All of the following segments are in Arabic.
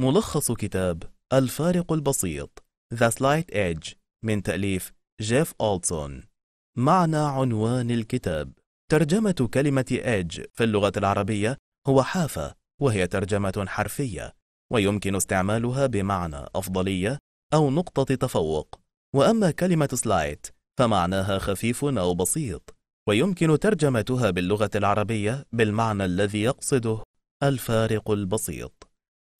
ملخص كتاب الفارق البسيط The Slight Edge من تأليف جيف أولتسون معنى عنوان الكتاب ترجمة كلمة edge في اللغة العربية هو حافة وهي ترجمة حرفية ويمكن استعمالها بمعنى أفضلية أو نقطة تفوق وأما كلمة سلايت فمعناها خفيف أو بسيط ويمكن ترجمتها باللغة العربية بالمعنى الذي يقصده الفارق البسيط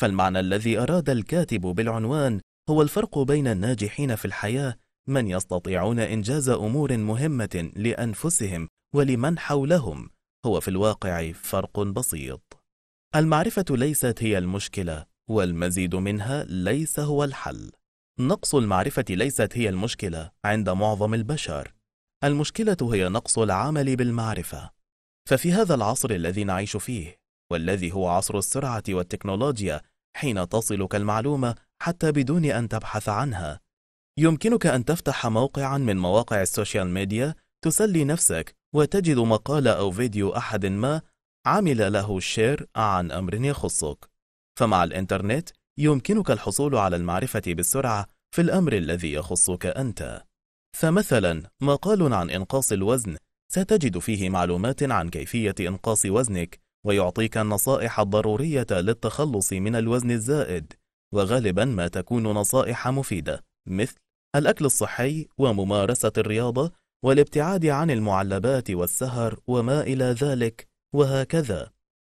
فالمعنى الذي أراد الكاتب بالعنوان هو الفرق بين الناجحين في الحياة من يستطيعون إنجاز أمور مهمة لأنفسهم ولمن حولهم هو في الواقع فرق بسيط المعرفة ليست هي المشكلة والمزيد منها ليس هو الحل نقص المعرفة ليست هي المشكلة عند معظم البشر المشكلة هي نقص العمل بالمعرفة ففي هذا العصر الذي نعيش فيه والذي هو عصر السرعة والتكنولوجيا حين تصلك المعلومة حتى بدون أن تبحث عنها يمكنك أن تفتح موقعا من مواقع السوشيال ميديا تسلي نفسك وتجد مقال أو فيديو أحد ما عمل له الشير عن أمر يخصك فمع الإنترنت يمكنك الحصول على المعرفة بالسرعة في الأمر الذي يخصك أنت فمثلا مقال عن إنقاص الوزن ستجد فيه معلومات عن كيفية إنقاص وزنك ويعطيك النصائح الضرورية للتخلص من الوزن الزائد وغالبا ما تكون نصائح مفيدة مثل الأكل الصحي وممارسة الرياضة والابتعاد عن المعلبات والسهر وما إلى ذلك وهكذا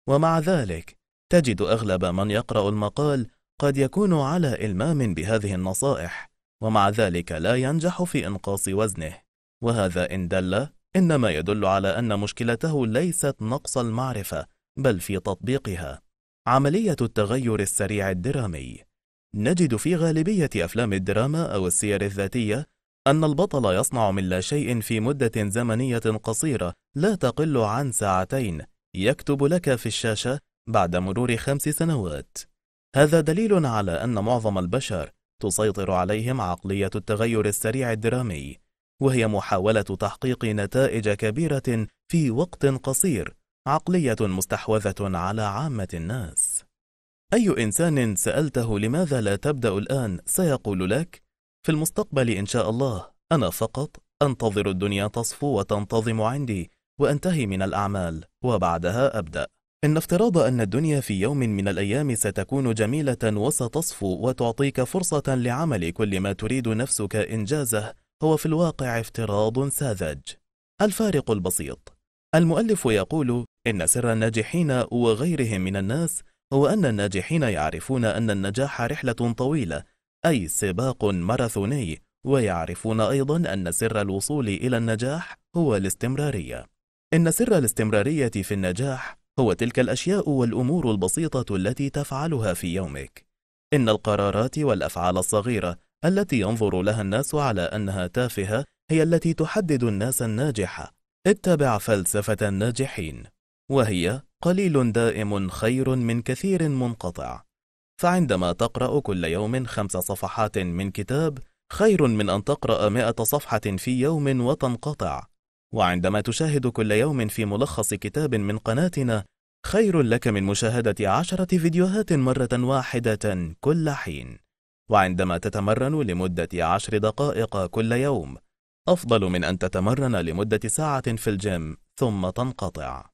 ومع ذلك تجد أغلب من يقرأ المقال قد يكون على إلمام بهذه النصائح ومع ذلك لا ينجح في إنقاص وزنه وهذا إن دل إنما يدل على أن مشكلته ليست نقص المعرفة بل في تطبيقها عملية التغير السريع الدرامي نجد في غالبية أفلام الدراما أو السير الذاتية أن البطل يصنع من لا شيء في مدة زمنية قصيرة لا تقل عن ساعتين يكتب لك في الشاشة بعد مرور خمس سنوات هذا دليل على أن معظم البشر تسيطر عليهم عقلية التغير السريع الدرامي وهي محاولة تحقيق نتائج كبيرة في وقت قصير عقلية مستحوذة على عامة الناس أي إنسان سألته لماذا لا تبدأ الآن سيقول لك في المستقبل إن شاء الله أنا فقط أنتظر الدنيا تصفو وتنتظم عندي وأنتهي من الأعمال وبعدها أبدأ إن افتراض أن الدنيا في يوم من الأيام ستكون جميلة وستصفو وتعطيك فرصة لعمل كل ما تريد نفسك إنجازه هو في الواقع افتراض ساذج الفارق البسيط المؤلف يقول إن سر الناجحين وغيرهم من الناس هو أن الناجحين يعرفون أن النجاح رحلة طويلة أي سباق ماراثوني ويعرفون أيضا أن سر الوصول إلى النجاح هو الاستمرارية إن سر الاستمرارية في النجاح هو تلك الأشياء والأمور البسيطة التي تفعلها في يومك إن القرارات والأفعال الصغيرة التي ينظر لها الناس على أنها تافهة هي التي تحدد الناس الناجحة اتبع فلسفة الناجحين وهي قليل دائم خير من كثير منقطع فعندما تقرأ كل يوم خمس صفحات من كتاب خير من أن تقرأ مئة صفحة في يوم وتنقطع وعندما تشاهد كل يوم في ملخص كتاب من قناتنا خير لك من مشاهدة عشرة فيديوهات مرة واحدة كل حين وعندما تتمرن لمدة عشر دقائق كل يوم أفضل من أن تتمرن لمدة ساعة في الجيم ثم تنقطع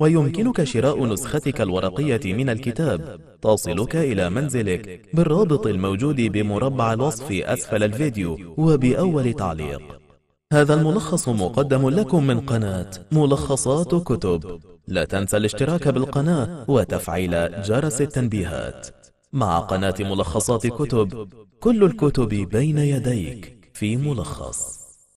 ويمكنك شراء نسختك الورقية من الكتاب تصلك إلى منزلك بالرابط الموجود بمربع الوصف أسفل الفيديو وبأول تعليق هذا الملخص مقدم لكم من قناة ملخصات كتب لا تنسى الاشتراك بالقناة وتفعيل جرس التنبيهات مع قناة ملخصات كتب كل الكتب بين يديك في ملخص